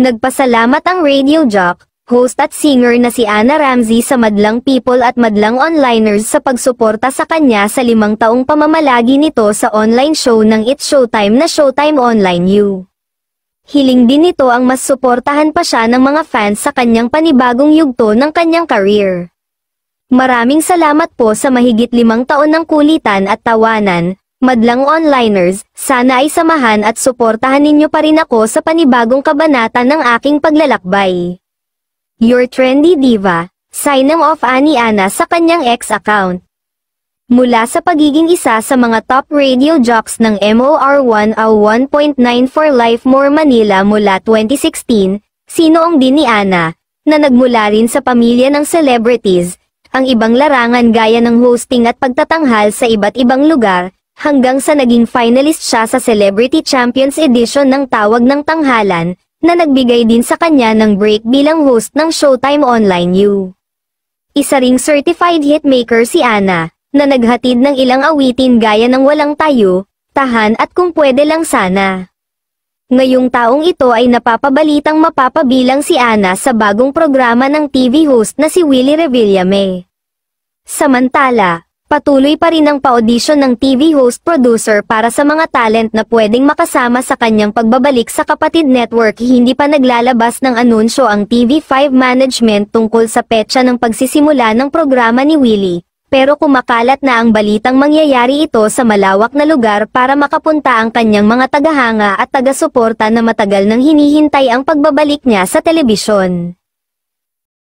Nagpasalamat ang radio jock, host at singer na si Anna Ramsey sa Madlang People at Madlang Onliners sa pagsuporta sa kanya sa limang taong pamamalagi nito sa online show ng It's Showtime na Showtime Online U. Hiling din nito ang mas suportahan pa siya ng mga fans sa kanyang panibagong yugto ng kanyang career. Maraming salamat po sa mahigit limang taon ng kulitan at tawanan, Madlang onliners, sana ay samahan at suportahan ninyo pa rin ako sa panibagong kabanata ng aking paglalakbay. Your Trendy Diva, signing off ani Ana sa kanyang ex account. Mula sa pagiging isa sa mga top radio jocks ng mor 101.9 for Life More Manila mula 2016, sinoong din ni Ana, na nagmula rin sa pamilya ng celebrities, ang ibang larangan gaya ng hosting at pagtatanghal sa iba't ibang lugar, hanggang sa naging finalist siya sa Celebrity Champions Edition ng Tawag ng Tanghalan, na nagbigay din sa kanya ng break bilang host ng Showtime Online U. Isa ring certified hitmaker si Ana, na naghatid ng ilang awitin gaya ng Walang Tayo, Tahan at Kung Pwede Lang Sana. Ngayong taong ito ay napapabalitang mapapabilang si Ana sa bagong programa ng TV host na si Willie Revillame. Samantala, patuloy pa rin ang pa-audition ng TV host-producer para sa mga talent na pwedeng makasama sa kanyang pagbabalik sa Kapatid Network. Hindi pa naglalabas ng anunsyo ang TV5 management tungkol sa petsa ng pagsisimula ng programa ni Willie. Pero kumakalat na ang balitang mangyayari ito sa malawak na lugar para makapunta ang kanyang mga tagahanga at taga-suporta na matagal nang hinihintay ang pagbabalik niya sa telebisyon.